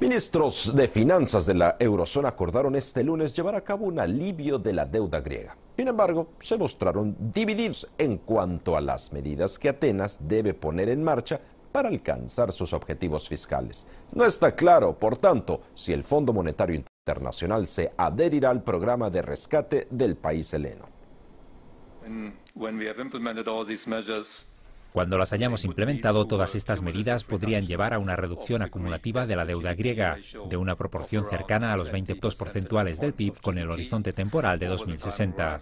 Ministros de Finanzas de la eurozona acordaron este lunes llevar a cabo un alivio de la deuda griega. Sin embargo, se mostraron divididos en cuanto a las medidas que Atenas debe poner en marcha para alcanzar sus objetivos fiscales. No está claro, por tanto, si el Fondo Monetario Internacional se adherirá al programa de rescate del país heleno. Cuando las hayamos implementado, todas estas medidas podrían llevar a una reducción acumulativa de la deuda griega de una proporción cercana a los 20 porcentuales del PIB con el horizonte temporal de 2060.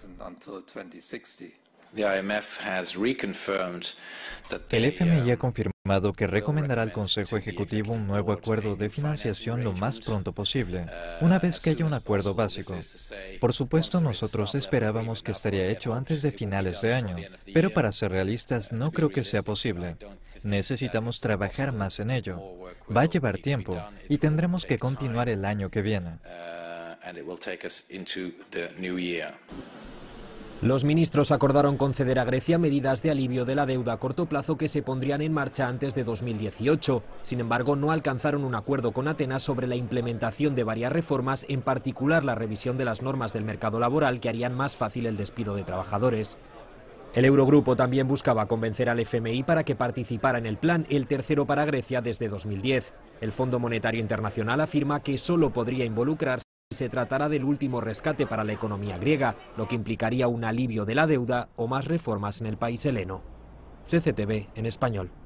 El FMI ha um, confirmado que recomendará al Consejo Ejecutivo un nuevo acuerdo de financiación lo más pronto posible, uh, una vez que haya un acuerdo básico. Por supuesto, nosotros esperábamos que estaría hecho antes de finales de año, pero para ser realistas no creo que sea posible. Necesitamos trabajar más en ello. Va a llevar tiempo y tendremos que continuar el año que viene. Los ministros acordaron conceder a Grecia medidas de alivio de la deuda a corto plazo que se pondrían en marcha antes de 2018. Sin embargo, no alcanzaron un acuerdo con Atenas sobre la implementación de varias reformas, en particular la revisión de las normas del mercado laboral que harían más fácil el despido de trabajadores. El Eurogrupo también buscaba convencer al FMI para que participara en el plan, el tercero para Grecia desde 2010. El Fondo Monetario Internacional afirma que solo podría involucrar se tratará del último rescate para la economía griega, lo que implicaría un alivio de la deuda o más reformas en el país heleno. CCTV en español.